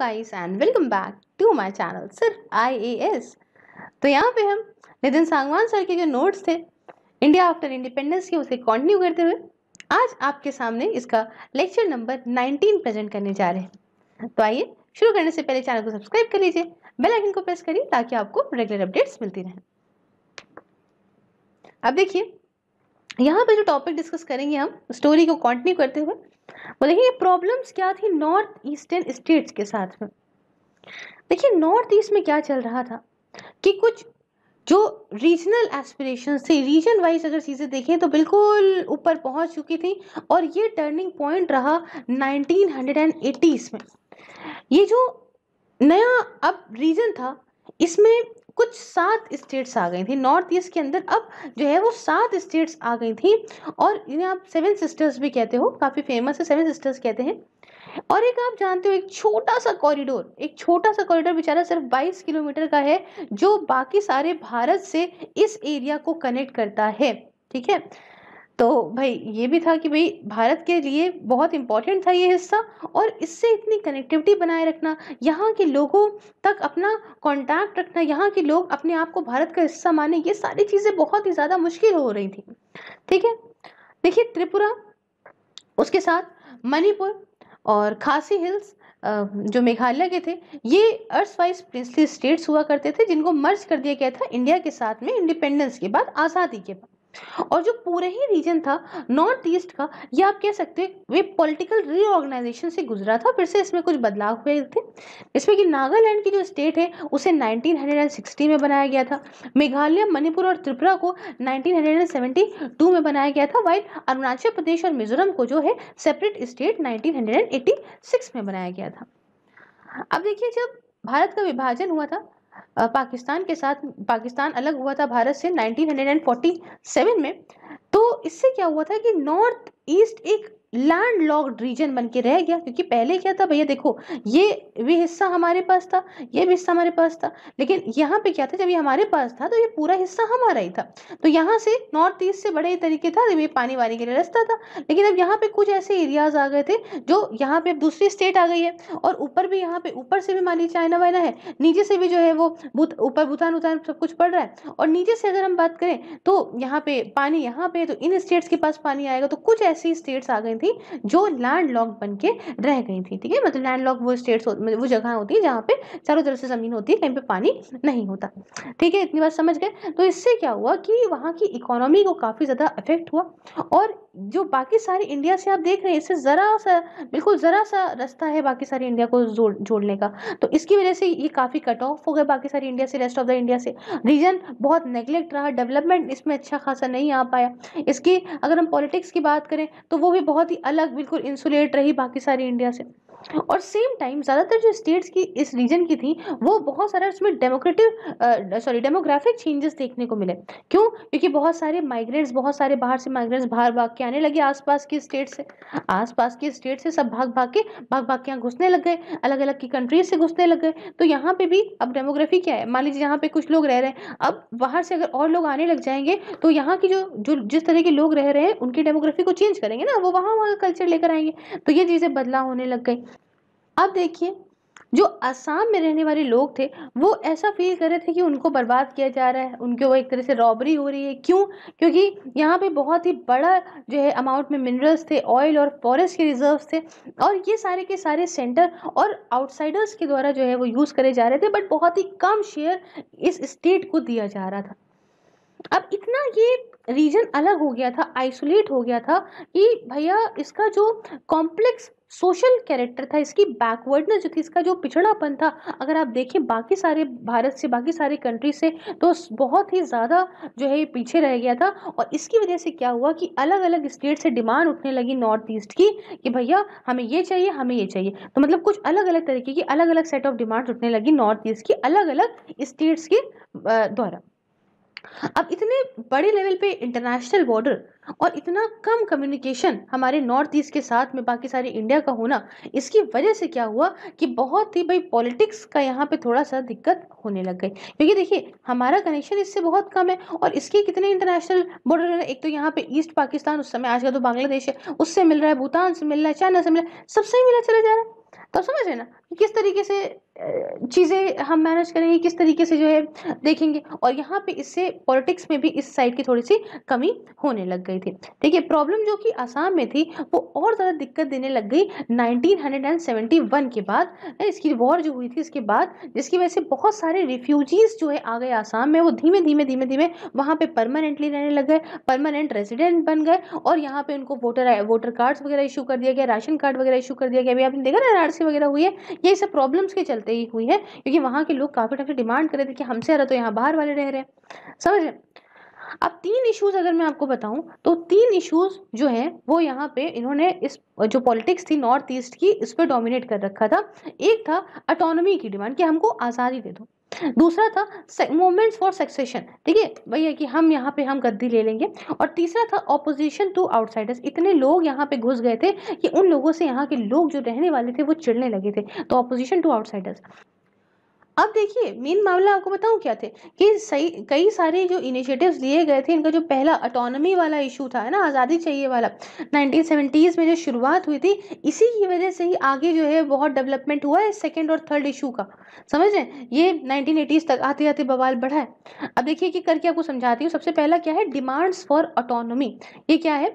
guys and welcome back to my channel sir IAS तो यहाँ पे हम नितिन सांगवान सर के जो नोट्स थे इंडिया आफ्टर इंडिपेंडेंस के उसे कंटिन्यू करते हुए आज आपके सामने इसका लेक्चर नंबर 19 प्रेजेंट करने जा रहे हैं तो आइए शुरू करने से पहले चैनल को सब्सक्राइब कर लीजिए बेल आइकन को प्रेस करिए ताकि आपको रेगुलर अपडेट्स मिलती रहें अब देखिए यहाँ पर जो टॉपिक डिस्कस करेंगे हम स्टोरी को कॉन्टिन्यू करते हुए बोले ये प्रॉब्लम्स क्या थी नॉर्थ ईस्टर्न स्टेट्स के साथ में देखिए नॉर्थ ईस्ट में क्या चल रहा था कि कुछ जो रीजनल एस्पिरेशन थी रीजन वाइज अगर चीज़ें देखें तो बिल्कुल ऊपर पहुंच चुकी थी और ये टर्निंग पॉइंट रहा 1980s में ये जो नया अब रीजन था इसमें कुछ सात स्टेट्स आ गई थी नॉर्थ ईस्ट के अंदर अब जो है वो सात स्टेट्स आ गई थी और इन्हें आप सेवन सिस्टर्स भी कहते हो काफ़ी फेमस है सेवन सिस्टर्स कहते हैं और एक आप जानते हो एक छोटा सा कॉरिडोर एक छोटा सा कॉरिडोर बेचारा सिर्फ 22 किलोमीटर का है जो बाकी सारे भारत से इस एरिया को कनेक्ट करता है ठीक है तो भाई ये भी था कि भाई भारत के लिए बहुत इम्पॉर्टेंट था ये हिस्सा और इससे इतनी कनेक्टिविटी बनाए रखना यहाँ के लोगों तक अपना कांटेक्ट रखना यहाँ के लोग अपने आप को भारत का हिस्सा माने ये सारी चीज़ें बहुत ही ज़्यादा मुश्किल हो रही थी ठीक है देखिए त्रिपुरा उसके साथ मणिपुर और खासी हिल्स जो मेघालय के थे ये अर्थ वाइज प्रिंसली स्टेट्स हुआ करते थे जिनको मर्ज कर दिया गया था इंडिया के साथ में इंडिपेंडेंस के बाद आज़ादी के बाद और जो पूरे ही रीजन था नॉर्थ ईस्ट का ये आप कह सकते हैं वे पॉलिटिकल रीऑर्गेनाइजेशन से गुजरा था फिर से इसमें कुछ बदलाव हुए थे इसमें कि नागालैंड की जो स्टेट है उसे 1960 में बनाया गया था मेघालय मणिपुर और त्रिपुरा को 1972 में बनाया गया था वाइल अरुणाचल प्रदेश और मिजोरम को जो है सेपरेट स्टेट नाइनटीन में बनाया गया था अब देखिए जब भारत का विभाजन हुआ था पाकिस्तान के साथ पाकिस्तान अलग हुआ था भारत से 1947 में तो इससे क्या हुआ था कि नॉर्थ ईस्ट एक लैंड लॉक्ड रीजन बन के रह गया क्योंकि पहले क्या था भैया देखो ये भी हिस्सा हमारे पास था ये भी हिस्सा हमारे पास था लेकिन यहाँ पे क्या था जब ये हमारे पास था तो ये पूरा हिस्सा हमारा ही था तो यहाँ से नॉर्थ ईस्ट से बड़े तरीके था ये पानी वानी के लिए रास्ता था लेकिन अब यहाँ पे कुछ ऐसे एरियाज आ गए थे जो यहाँ पे अब दूसरी स्टेट आ गई है और ऊपर भी यहाँ पे ऊपर से भी मान लीजिए चाइना वाइना है नीचे से भी जो है वो ऊपर भूतान उतान सब कुछ पड़ रहा है और नीचे से अगर हम बात करें तो यहाँ पे पानी यहाँ पे तो इन स्टेट्स के पास पानी आएगा तो कुछ ऐसी स्टेट्स आ गई थी जो लैंड लॉक बन के रह गई थी ठीक है मतलब लैंड लॉक वो स्टेट्स मतलब वो जगह होती है जहाँ पे चारों तरफ से ज़मीन होती है कहीं पे पानी नहीं होता ठीक है इतनी बात समझ गए तो इससे क्या हुआ कि वहाँ की इकोनॉमी को काफ़ी ज़्यादा अफेक्ट हुआ और जो बाकी सारी इंडिया से आप देख रहे हैं इससे ज़रा सा बिल्कुल ज़रा सा रास्ता है बाकी सारी इंडिया को जोड़ जोड़ने का तो इसकी वजह से ये काफ़ी कट ऑफ हो गए बाकी सारी इंडिया से रेस्ट ऑफ द इंडिया से रीजन बहुत नेगलेक्ट रहा डेवलपमेंट इसमें अच्छा खासा नहीं आ पाया इसकी अगर हम पॉलिटिक्स की बात करें तो वो भी बहुत बहुत ही अलग बिल्कुल इंसुलेट रही बाकी सारी इंडिया से और सेम टाइम ज़्यादातर जो स्टेट्स की इस रीजन की थी वो बहुत सारा उसमें डेमोक्रेटिव सॉरी डेमोग्राफिक चेंजेस देखने को मिले क्यों क्योंकि बहुत सारे माइग्रेंट्स बहुत सारे बाहर से माइग्रेंट्स बाहर भाग के आने लगे आसपास के स्टेट से आसपास के स्टेट से सब भाग भाग के भाग भाग के यहाँ घुसने लग गए अलग अलग की कंट्रीज से घुसने लग गए तो यहाँ पर भी अब डेमोग्राफी क्या है मान लीजिए यहाँ पर कुछ लोग रह रहे हैं अब बाहर से अगर और लोग आने लग जाएंगे तो यहाँ की जो जो जिस तरह के लोग रह रहे हैं उनकी डेमोग्राफी को चेंज करेंगे ना वो वहाँ वहाँ का कल्चर लेकर आएंगे तो ये चीज़ें बदलाव होने लग गई अब देखिए जो असम में रहने वाले लोग थे वो ऐसा फील कर रहे थे कि उनको बर्बाद किया जा रहा है उनके वो एक तरह से रॉबरी हो रही है क्यों क्योंकि यहाँ पे बहुत ही बड़ा जो है अमाउंट में मिनरल्स थे ऑयल और फॉरेस्ट के रिजर्व्स थे और ये सारे के सारे सेंटर और आउटसाइडर्स के द्वारा जो है वो यूज़ करे जा रहे थे बट बहुत ही कम शेयर इस स्टेट को दिया जा रहा था अब इतना ये रीजन अलग हो गया था आइसोलेट हो गया था कि भैया इसका जो कॉम्प्लेक्स सोशल कैरेक्टर था इसकी बैकवर्डनेस जो थी इसका जो पिछड़ापन था अगर आप देखें बाकी सारे भारत से बाकी सारे कंट्री से तो बहुत ही ज़्यादा जो है पीछे रह गया था और इसकी वजह से क्या हुआ कि अलग अलग स्टेट से डिमांड उठने लगी नॉर्थ ईस्ट की कि भैया हमें ये चाहिए हमें ये चाहिए तो मतलब कुछ अलग अलग तरीके की अलग अलग सेट ऑफ डिमांड्स उठने लगी नॉर्थ ईस्ट की अलग अलग स्टेट्स के द्वारा अब इतने बड़े लेवल पे इंटरनेशनल बॉर्डर और इतना कम कम्युनिकेशन हमारे नॉर्थ ईस्ट के साथ में बाकी सारे इंडिया का होना इसकी वजह से क्या हुआ कि बहुत ही भाई पॉलिटिक्स का यहाँ पे थोड़ा सा दिक्कत होने लग गई क्योंकि देखिए हमारा कनेक्शन इससे बहुत कम है और इसके कितने इंटरनेशनल बॉर्डर एक तो यहाँ पे ईस्ट पाकिस्तान उस समय आज का तो बांग्लादेश है उससे मिल रहा है भूटान से मिल रहा है चाइना से मिल रहा है सबसे मिला चला जा रहा है तो समझ रहे ना कि किस तरीके से चीज़ें हम मैनेज करेंगे किस तरीके से जो है देखेंगे और यहाँ पे इससे पॉलिटिक्स में भी इस साइड की थोड़ी सी कमी होने लग गई थी ठीक है प्रॉब्लम जो कि आसाम में थी वो और ज़्यादा दिक्कत देने लग गई 1971 के बाद इसकी वॉर जो हुई थी इसके बाद जिसकी वजह से बहुत सारे रिफ्यूजीज़ जो है आ गए आसाम में वो धीमे धीमे धीमे धीमे वहाँ पर परमानेंटली रहने लग गए परमानेंट रेजिडेंट बन गए और यहाँ पर उनको वोटर वोटर कार्ड्स वगैरह इशू कर दिया गया राशन कार्ड वगैरह इशू कर दिया गया अभी आपने देखा ना एन वगैरह हुई है ये सब प्रॉब्लम्स के चलते ही हुई है क्योंकि वहाँ के लोग काफ़ी टाइम से डिमांड कर रहे थे कि हमसे अरे तो यहाँ बाहर वाले रह रहे हैं समझ अब तीन इश्यूज अगर मैं आपको बताऊं तो तीन इश्यूज जो है वो यहाँ पे इन्होंने इस जो पॉलिटिक्स थी नॉर्थ ईस्ट की इस पर डोमिनेट कर रखा था एक था अटोनमी की डिमांड कि हमको आज़ादी दे दो दूसरा था मोमेंट्स फॉर सक्सेशन ठीक है भैया कि हम यहाँ पे हम गद्दी ले लेंगे और तीसरा था ऑपोजिशन टू आउटसाइडर्स इतने लोग यहाँ पे घुस गए थे कि उन लोगों से यहाँ के लोग जो रहने वाले थे वो चिड़ने लगे थे तो ऑपोजिशन टू आउटसाइडर्स अब देखिए मेन मामला आपको बताऊं क्या थे कि सही कई सारे जो इनिशिएटिव्स लिए गए थे इनका जो पहला अटोनमी वाला इशू था है ना आज़ादी चाहिए वाला 1970s में जो शुरुआत हुई थी इसी की वजह से ही आगे जो है बहुत डेवलपमेंट हुआ है सेकेंड और थर्ड इशू का समझ रहे ये नाइनटीन तक आते आते बवाल बढ़ा है अब देखिए कि करके आपको समझाती हूँ सबसे पहला क्या है डिमांड्स फॉर ऑटोनोमी ये क्या है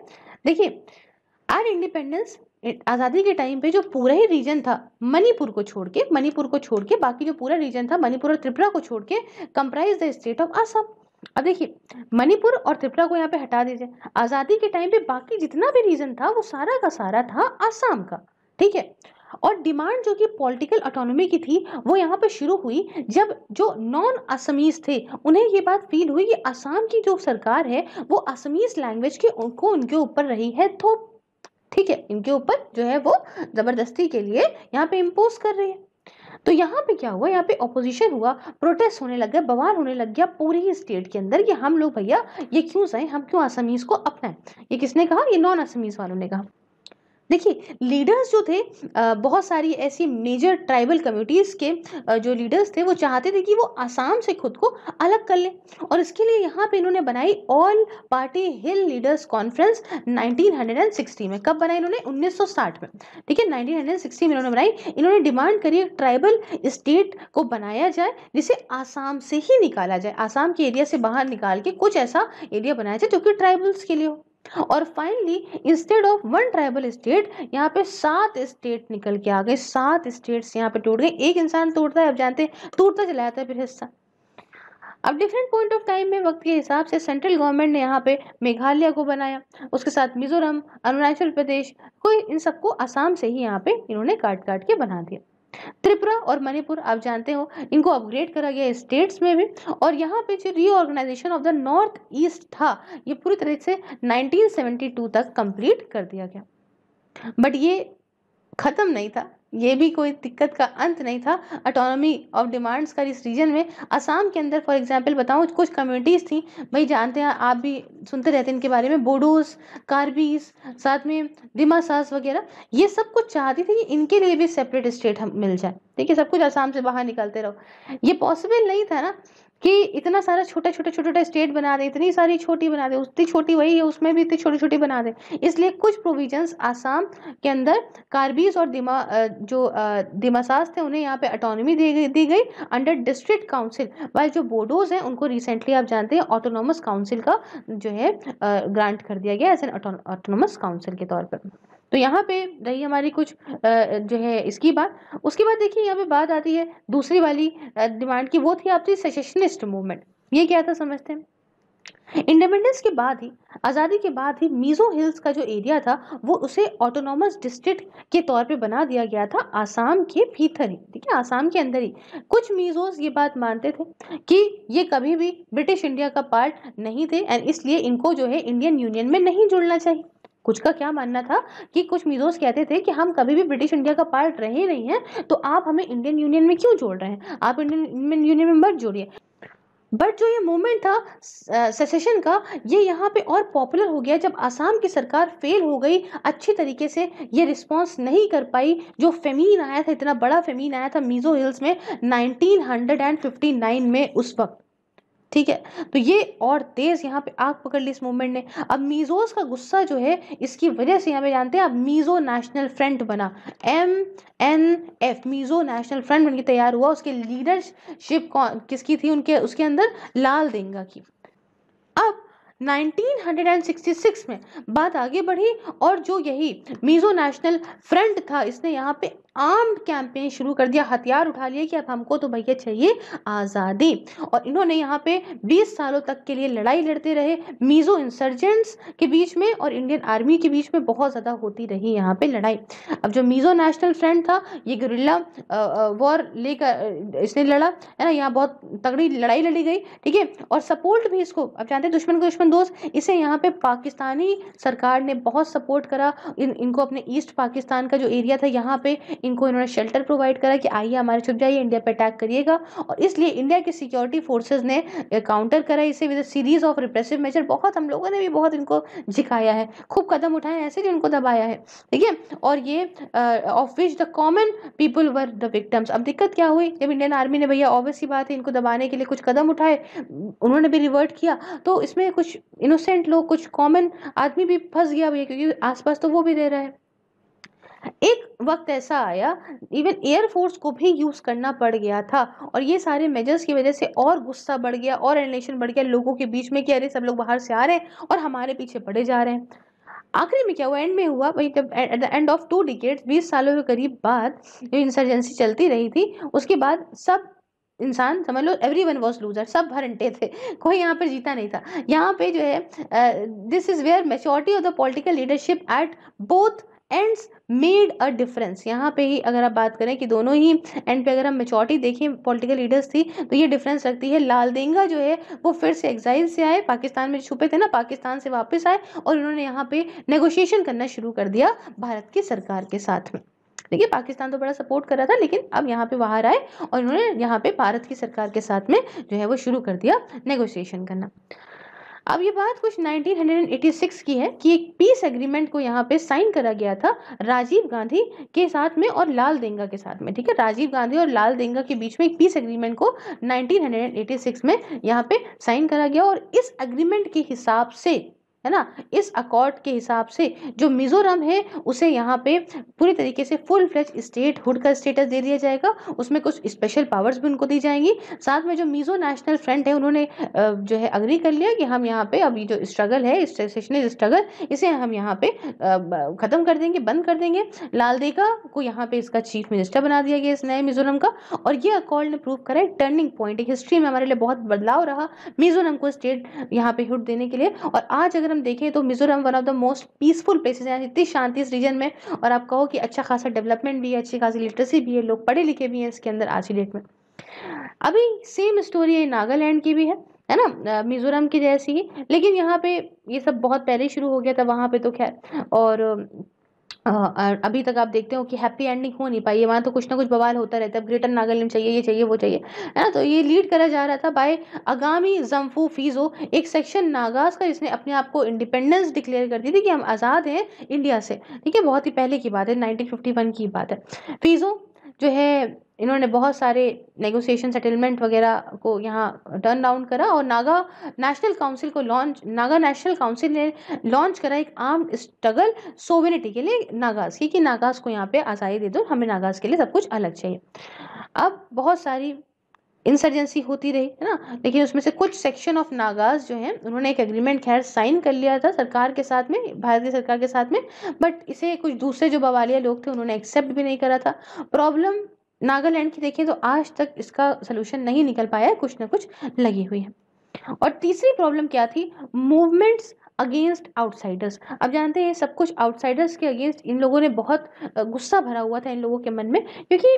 देखिए आर इंडिपेंडेंस आज़ादी के टाइम पे जो पूरा ही रीजन था मणिपुर को छोड़ के मणिपुर को छोड़ के बाकी जो पूरा रीजन था मणिपुर और त्रिपुरा को छोड़ के comprise the state of Assam अब देखिए मणिपुर और त्रिपुरा को यहाँ पे हटा दीजिए आज़ादी के टाइम पे बाकी जितना भी रीजन था वो सारा का सारा था आसाम का ठीक है और डिमांड जो कि पॉलिटिकल ऑटोनॉमी की थी वो यहाँ पे शुरू हुई जब जो नॉन असमीज थे उन्हें ये बात फील हुई कि आसाम की जो सरकार है वो असमीज लैंग्वेज के उनको उनके ऊपर रही है तो ठीक है इनके ऊपर जो है वो ज़बरदस्ती के लिए यहाँ पे इम्पोज कर रही है तो यहाँ पे क्या हुआ यहाँ पे ऑपोजिशन हुआ प्रोटेस्ट होने लग गया बवाल होने लग गया पूरी स्टेट के अंदर कि हम लोग भैया ये क्यों सहे हम क्यों असमीज़ को अपनाएं ये किसने कहा ये नॉन असमीज़ वालों ने कहा देखिए लीडर्स जो थे बहुत सारी ऐसी मेजर ट्राइबल कम्युनिटीज़ के जो लीडर्स थे वो चाहते थे कि वो आसाम से खुद को अलग कर लें और इसके लिए यहाँ पे इन्होंने बनाई all party hill leaders conference 1960 में कब बनाई इन्होंने 1960 में ठीक है 1960 में इन्होंने बनाई इन्होंने डिमांड करी एक ट्राइबल स्टेट को बनाया जाए जिसे आसाम से ही निकाला जाए आसाम के एरिया से बाहर निकाल के कुछ ऐसा एरिया बनाया जाए जो कि ट्राइबल्स के लिए हो और finally instead of one tribal state यहाँ पे सात स्टेट निकल के आ गए सात स्टेट्स यहाँ पे टूट गए एक इंसान टूटता है अब जानते हैं टूटता चला जाता है फिर हिस्सा अब डिफरेंट पॉइंट ऑफ टाइम में वक्त के हिसाब से सेंट्रल गवर्नमेंट ने यहाँ पे मेघालय को बनाया उसके साथ मिजोरम अरुणाचल प्रदेश कोई इन सबको आसाम से ही यहाँ पे इन्होंने काट काट के बना दिया त्रिपुरा और मणिपुर आप जानते हो इनको अपग्रेड करा गया स्टेट्स में भी और यहाँ पे जो reorganisation of the north east था ये पूरी तरह से 1972 तक कंप्लीट कर दिया गया बट ये ख़त्म नहीं था ये भी कोई दिक्कत का अंत नहीं था अटोनॉमी ऑफ डिमांड्स का इस रीजन में असम के अंदर फॉर एग्जांपल बताऊँ कुछ कम्युनिटीज़ थी भाई जानते हैं आप भी सुनते रहते हैं इनके बारे में बोडोस कार्बीज साथ में दिमासास वगैरह ये सब कुछ चाहती थी कि इनके लिए भी सेपरेट स्टेट हम मिल जाए ठीक है सब कुछ आसाम से बाहर निकलते रहो ये पॉसिबल नहीं था ना कि इतना सारा छोटा छोटा छोटा छोटा स्टेट बना दे इतनी सारी छोटी बना दे उतनी छोटी वही है उसमें भी इतनी छोटी छोटी बना दे इसलिए कुछ प्रोविजंस आसाम के अंदर कार्बीज और दिमा जो दिमासाज थे उन्हें यहाँ पे अटोनमी दी गई दी गई अंडर डिस्ट्रिक्ट काउंसिल वाइज जो बोडोज हैं उनको रिसेंटली आप जानते हैं ऑटोनोमस काउंसिल का जो है ग्रांट कर दिया गया एज एन ऑटोनोमस काउंसिल के तौर पर तो यहाँ पे रही हमारी कुछ जो है इसकी बात उसके बाद देखिए यहाँ पे बात आती है दूसरी वाली डिमांड की वो थी आपकी सेशनिस्ट मूवमेंट ये क्या था समझते हैं इंडिपेंडेंस के बाद ही आज़ादी के बाद ही मीज़ो हिल्स का जो एरिया था वो उसे ऑटोनॉमस डिस्ट्रिक्ट के तौर पे बना दिया गया था आसाम के भीतर ही ठीक है आसाम के अंदर ही कुछ मीज़ोज ये बात मानते थे कि ये कभी भी ब्रिटिश इंडिया का पार्ट नहीं थे एंड इसलिए इनको जो है इंडियन यूनियन में नहीं जुड़ना चाहिए कुछ का क्या मानना था कि कुछ मिजोस कहते थे कि हम कभी भी ब्रिटिश इंडिया का पार्ट रहे नहीं हैं तो आप हमें इंडियन यूनियन में क्यों जोड़ रहे हैं आप इंडियन यूनियन में मत जोड़िए बट जो ये मूवमेंट था सेसेशन का ये यहाँ पे और पॉपुलर हो गया जब आसाम की सरकार फेल हो गई अच्छी तरीके से ये रिस्पांस नहीं कर पाई जो फेमीन आया था इतना बड़ा फेमीन आया था मीज़ो हिल्स में 1959 में उस वक्त ठीक है तो ये और तेज़ यहाँ पे आग पकड़ ली इस मूवमेंट ने अब मीज़ोस का गुस्सा जो है इसकी वजह से यहाँ पे जानते हैं अब मीज़ो नेशनल फ्रंट बना M N F Mizo national front बनके तैयार हुआ उसके लीडरशिप कौन किसकी थी उनके उसके अंदर लाल देंगा की अब 1966 में बात आगे बढ़ी और जो यही मीज़ो नेशनल फ्रंट था इसने यहाँ पे आम कैंपेन शुरू कर दिया हथियार उठा लिए कि अब हमको तो भैया चाहिए आज़ादी और इन्होंने यहाँ पे 20 सालों तक के लिए लड़ाई लड़ते रहे मीज़ो इंसर्जेंट्स के बीच में और इंडियन आर्मी के बीच में बहुत ज़्यादा होती रही यहाँ पे लड़ाई अब जो मीज़ो नेशनल फ्रंट था ये गुरिल्ला वॉर लेकर इसने लड़ा है ना यहाँ बहुत तगड़ी लड़ाई लड़ी गई ठीक है और सपोर्ट भी इसको अब जानते हैं दुश्मन को दुश्मन दोस्त इसे यहाँ पर पाकिस्तानी सरकार ने बहुत सपोर्ट करा इन इनको अपने ईस्ट पाकिस्तान का जो एरिया था यहाँ पर इनको इन्होंने शेल्टर प्रोवाइड करा कि आइए हमारे छुप जाइए इंडिया पर अटैक करिएगा और इसलिए इंडिया की सिक्योरिटी फोर्सेज ने काउंटर करा इसे with series of repressive measure बहुत हम लोगों ने भी बहुत इनको झिकाया है खूब कदम उठाए ऐसे भी उनको दबाया है ठीक है और ये of which the common people were the victims अब दिक्कत क्या हुई जब इंडियन आर्मी ने भैया ऑब्वियस ही बात है इनको दबाने के लिए कुछ कदम उठाए उन्होंने भी रिवर्ट किया तो इसमें कुछ इनोसेंट लोग कुछ कॉमन आदमी भी फंस गया भैया क्योंकि आसपास तो वो भी दे रहा है एक वक्त ऐसा आया इवन एयरफोर्स को भी यूज़ करना पड़ गया था और ये सारे मेजर्स की वजह से और गुस्सा बढ़ गया और एनलेशन बढ़ गया लोगों के बीच में कि अरे सब लोग बाहर से आ रहे हैं और हमारे पीछे पड़े जा रहे हैं आखिरी में क्या हुआ एंड में हुआ वही जब at the end of two decades बीस सालों के करीब बाद जो इंसर्जेंसी चलती रही थी उसके बाद सब इंसान समझ लो एवरी वन वॉज लूजर सब भरंटे थे कोई यहाँ पर जीता नहीं था यहाँ पे जो है this is where maturity of the political leadership at both ends made a difference यहाँ पे ही अगर आप बात करें कि दोनों ही एंड पे अगर हम मेचोरिटी देखें पॉलिटिकल लीडर्स थी तो ये डिफरेंस रखती है लाल देंगा जो है वो फिर से एग्जाइल से आए पाकिस्तान में छुपे थे ना पाकिस्तान से वापस आए और उन्होंने यहाँ पे नेगोशिएशन करना शुरू कर दिया भारत की सरकार के साथ में देखिए पाकिस्तान तो बड़ा सपोर्ट कर रहा था लेकिन अब यहाँ पे बाहर आए और उन्होंने यहाँ पे भारत की सरकार के साथ में जो है वो शुरू कर दिया नेगोशिएशन करना अब ये बात कुछ 1986 की है कि एक पीस एग्रीमेंट को यहाँ पे साइन करा गया था राजीव गांधी के साथ में और लाल देंगा के साथ में ठीक है राजीव गांधी और लाल देंगा के बीच में एक पीस एग्रीमेंट को 1986 में यहाँ पे साइन करा गया और इस एग्रीमेंट के हिसाब से है ना इस अकॉर्ड के हिसाब से जो मिजोरम है उसे यहाँ पे पूरी तरीके से फुल फ्लेज स्टेट हुड का स्टेटस दे दिया जाएगा उसमें कुछ स्पेशल पावर्स भी उनको दी जाएंगी साथ में जो मिजो नेशनल फ्रंट है उन्होंने जो है अग्री कर लिया कि हम यहाँ पे अभी जो स्ट्रगल है स्ट्रगल इसे हम यहाँ पे ख़त्म कर देंगे बंद कर देंगे लाल देगा को यहाँ पे इसका चीफ मिनिस्टर बना दिया गया इस नए मिजोरम का और ये अकॉर्ड ने प्रूव करा है टर्निंग पॉइंट हिस्ट्री में हमारे लिए बहुत बदलाव रहा मिजोरम को स्टेट यहाँ पे हुड देने के लिए और आज अगर हम देखें तो Mizoram one of the most peaceful places हैं इतनी शांति इस रीजन में और आप कहो कि अच्छा खासा डेवलपमेंट भी है अच्छी खासी लिटरेसी भी है लोग पढ़े लिखे भी हैं इसके अंदर आज की डेट में अभी सेम स्टोरी है नागालैंड की भी है है ना मिज़ोरम की जैसी ही लेकिन यहाँ पे ये सब बहुत पहले शुरू हो गया था वहाँ पे तो खैर और अभी तक आप देखते हो कि हैप्पी एंडिंग हो नहीं पाई है वहाँ तो कुछ ना कुछ बवाल होता रहता है ग्रेटर नागालैंड चाहिए ये चाहिए वो चाहिए है ना तो ये लीड करा जा रहा था बाय अगामी जम्फू फीजो एक सेक्शन नागास का जिसने अपने आप को इंडिपेंडेंस डिक्लेयर कर दी थी कि हम आज़ाद हैं इंडिया से ठीक है बहुत ही पहले की बात है नाइनटीन की बात है फीजो जो है इन्होंने बहुत सारे नेगोशिएशन सेटलमेंट वगैरह को यहाँ टर्न डाउन करा और नागा नेशनल काउंसिल को लॉन्च नागा नेशनल काउंसिल ने लॉन्च करा एक आम स्ट्रगल सोविनिटी के लिए नागास की कि नागास को यहाँ पे आज़ादी दे दो हमें नागास के लिए सब कुछ अलग चाहिए अब बहुत सारी इंसर्जेंसी होती रही है ना लेकिन उसमें से कुछ सेक्शन ऑफ नागास जो हैं उन्होंने एक एग्रीमेंट खैर साइन कर लिया था सरकार के साथ में भारत की सरकार के साथ में बट इसे कुछ दूसरे जो बवालिया लोग थे उन्होंने एक्सेप्ट भी नहीं करा था प्रॉब्लम नागालैंड की देखें तो आज तक इसका सलूशन नहीं निकल पाया है कुछ ना कुछ लगी हुई है और तीसरी प्रॉब्लम क्या थी मूवमेंट्स अगेंस्ट आउटसाइडर्स अब जानते हैं सब कुछ आउटसाइडर्स के अगेंस्ट इन लोगों ने बहुत गुस्सा भरा हुआ था इन लोगों के मन में क्योंकि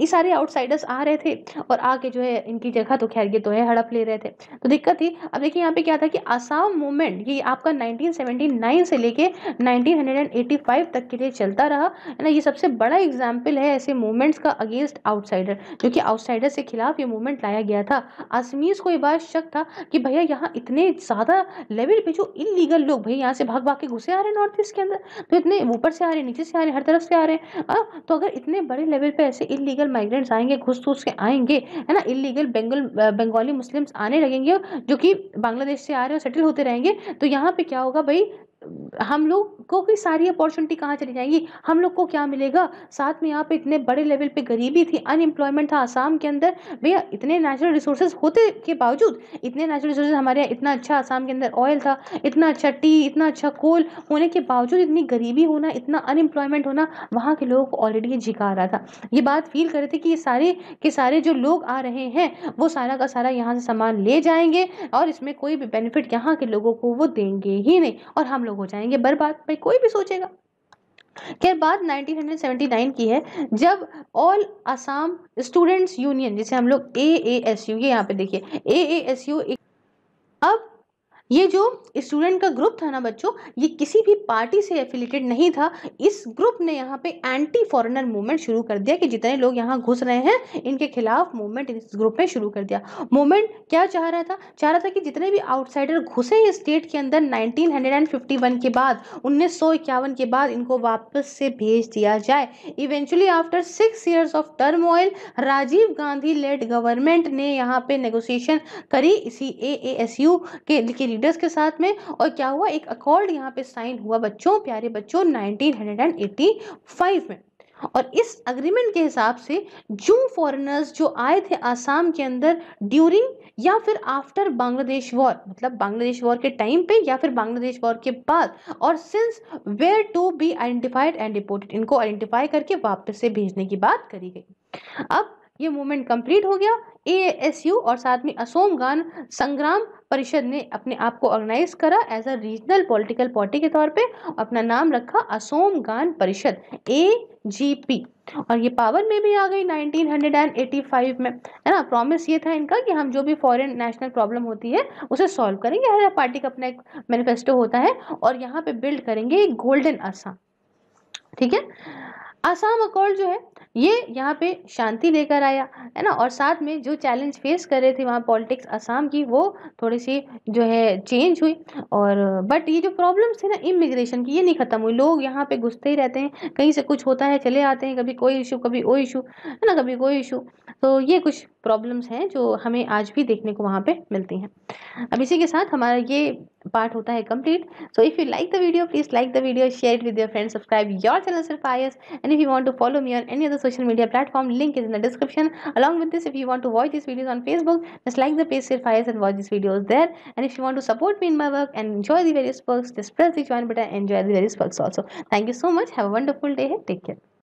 ये सारे आउटसाइडर्स आ रहे थे और आके जो है इनकी जगह तो खैर ये तो है हड़प ले रहे थे तो दिक्कत थी अब देखिए यहाँ पे क्या था कि आसाम मूवमेंट ये आपका 1979 से लेके 1985 तक के लिए चलता रहा है ना ये सबसे बड़ा एग्जाम्पल है ऐसे मूवमेंट्स का अगेंस्ट आउटसाइडर जो कि आउटसाइडर के खिलाफ ये मूवमेंट लाया गया था आसमीज़ को ये बात शक था कि भैया यहाँ इतने ज़्यादा लेवल पे जो इलीगल लोग भैया यहाँ से भाग भाग के घुसे आ रहे हैं नॉर्थ ईस्ट के अंदर तो इतने ऊपर से आ रहे हैं नीचे से आ रहे हैं हर तरफ से आ रहे हैं तो अगर इतने बड़े लेवल पर ऐसे इलीगल इलीगल माइग्रेंट्स आएंगे घुस घुस के आएंगे है ना इलीगल बंगल बंगाली मुस्लिम्स आने लगेंगे जो कि बांग्लादेश से आ रहे हैं सेटल होते रहेंगे तो यहाँ पे क्या होगा भाई हम लोग को कोई सारी अपॉर्चुनिटी कहाँ चली जाएगी हम लोग को क्या मिलेगा साथ में यहाँ पे इतने बड़े लेवल पे गरीबी थी अनएम्प्लॉयमेंट था आसाम के अंदर भैया इतने नेचुरल रिसोर्सेज होते के बावजूद इतने नेचुरल रिसोर्सेज हमारे यहाँ इतना अच्छा आसाम के अंदर ऑयल था इतना अच्छा टी इतना अच्छा कोल होने के बावजूद इतनी गरीबी होना इतना अनएम्प्लॉयमेंट होना वहाँ के लोगों को ऑलरेडी ये झिका रहा था ये बात फील कर रहे थे कि ये सारे के सारे जो लोग आ रहे हैं वो सारा का सारा यहाँ से सामान ले जाएंगे और इसमें कोई भी बेनिफिट यहाँ के लोगों को वो देंगे ही नहीं और हम लोग लोग हो जाएंगे बर्बाद भाई कोई भी सोचेगा खैर बात 1979 की है जब ऑल आसाम स्टूडेंट्स यूनियन जिसे हम लोग ए ए एस यू ये यहाँ पे देखिए ए ए एस यू अब ये जो स्टूडेंट का ग्रुप था ना बच्चों ये किसी भी पार्टी से एफिलेटेड नहीं था इस ग्रुप ने यहाँ पे एंटी फॉरेनर मूवमेंट शुरू कर दिया कि जितने लोग यहाँ घुस रहे हैं इनके खिलाफ मूवमेंट इस ग्रुप में शुरू कर दिया मूवमेंट क्या चाह रहा था चाह रहा था कि जितने भी आउटसाइडर घुसे इस स्टेट के अंदर नाइनटीन के बाद उन्नीस के बाद इनको वापस से भेज दिया जाए eventually after six years of term Rajiv Gandhi led government ने यहाँ पे नेगोशिएशन करी इसी ए के, लिए लीडर्स के साथ में और क्या हुआ एक अकॉर्ड यहाँ पे साइन हुआ बच्चों प्यारे बच्चों 1985 में और इस अग्रीमेंट के हिसाब से जो फॉरेनर्स जो आए थे आसाम के अंदर ड्यूरिंग या फिर आफ्टर बांग्लादेश वॉर मतलब बांग्लादेश वॉर के टाइम पे या फिर बांग्लादेश वॉर के बाद और since were to be identified and reported इनको आइडेंटिफाई करके वापस से भेजने की बात करी गई अब ये मूवमेंट कंप्लीट हो गया ए और साथ में असोम गान संग्राम परिषद ने अपने आप को ऑर्गेनाइज करा as a regional political party के तौर पे अपना नाम रखा असोम गान परिषद ए जी पी और ये पावर में भी आ गई 1985 में है ना प्रॉमिस ये था इनका कि हम जो भी फॉरेन नेशनल प्रॉब्लम होती है उसे सॉल्व करेंगे हर पार्टी का अपना एक मैनिफेस्टो होता है और यहाँ पे बिल्ड करेंगे एक गोल्डन आसाम ठीक है आसाम अकॉर्ड जो है ये यहाँ पे शांति लेकर आया है ना और साथ में जो चैलेंज फेस कर रहे थे वहाँ पॉलिटिक्स आसाम की वो थोड़ी सी जो है चेंज हुई और बट ये जो प्रॉब्लम्स थी ना इमिग्रेशन की ये नहीं ख़त्म हुई लोग यहाँ पे घुसते ही रहते हैं कहीं से कुछ होता है चले आते हैं कभी कोई इशू कभी वो इशू है ना कभी कोई इशू तो ये कुछ प्रॉब्लम्स हैं जो हमें आज भी देखने को वहाँ पर मिलती हैं अब इसी के साथ हमारा ये पार्ट होता है complete so if you like the video please like the video share it with your friend subscribe your channel सिर्फ I and if you want to follow me on any other social media platform link is in the description along with this if you want to watch this videos on Facebook just like the page सिर्फ I and watch this videos there and if you want to support me in my work and enjoy the various perks just press the join button enjoy the various perks also thank you so much have a wonderful day take care